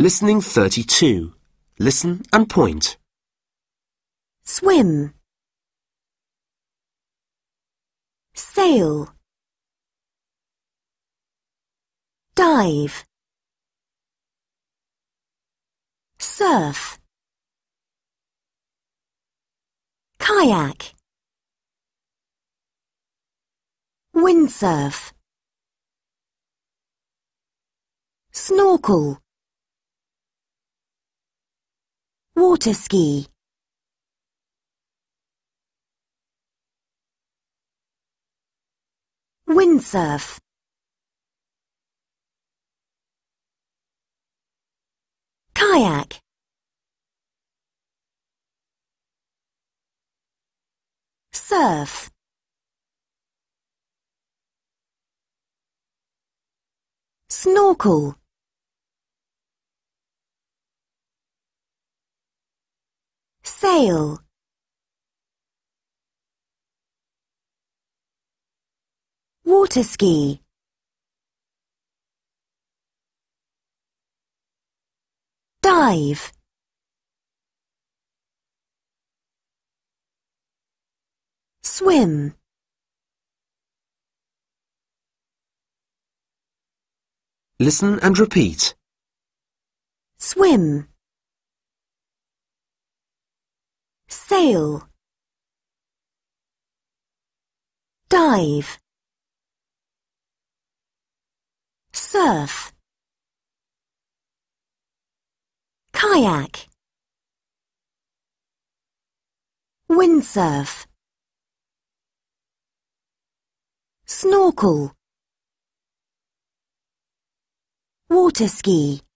Listening 32. Listen and point. Swim. Sail. Dive. Surf. Kayak. Windsurf. Snorkel. Water ski. Windsurf. Kayak. Surf. Snorkel. Sail, water ski dive swim Listen and repeat. Swim sail dive surf kayak windsurf snorkel water ski